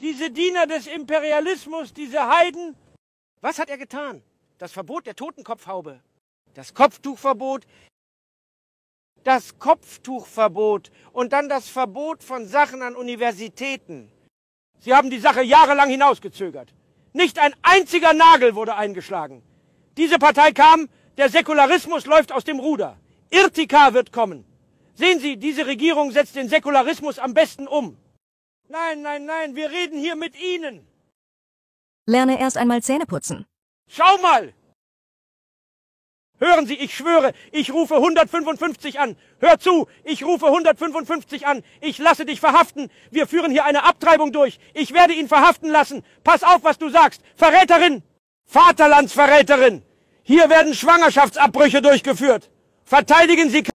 diese Diener des Imperialismus, diese Heiden. Was hat er getan? Das Verbot der Totenkopfhaube, das Kopftuchverbot, das Kopftuchverbot und dann das Verbot von Sachen an Universitäten. Sie haben die Sache jahrelang hinausgezögert. Nicht ein einziger Nagel wurde eingeschlagen. Diese Partei kam, der Säkularismus läuft aus dem Ruder. Irtika wird kommen. Sehen Sie, diese Regierung setzt den Säkularismus am besten um. Nein, nein, nein, wir reden hier mit Ihnen. Lerne erst einmal Zähne putzen. Schau mal! Hören Sie, ich schwöre, ich rufe 155 an. Hör zu, ich rufe 155 an. Ich lasse dich verhaften. Wir führen hier eine Abtreibung durch. Ich werde ihn verhaften lassen. Pass auf, was du sagst. Verräterin! Vaterlandsverräterin! Hier werden Schwangerschaftsabbrüche durchgeführt. Verteidigen Sie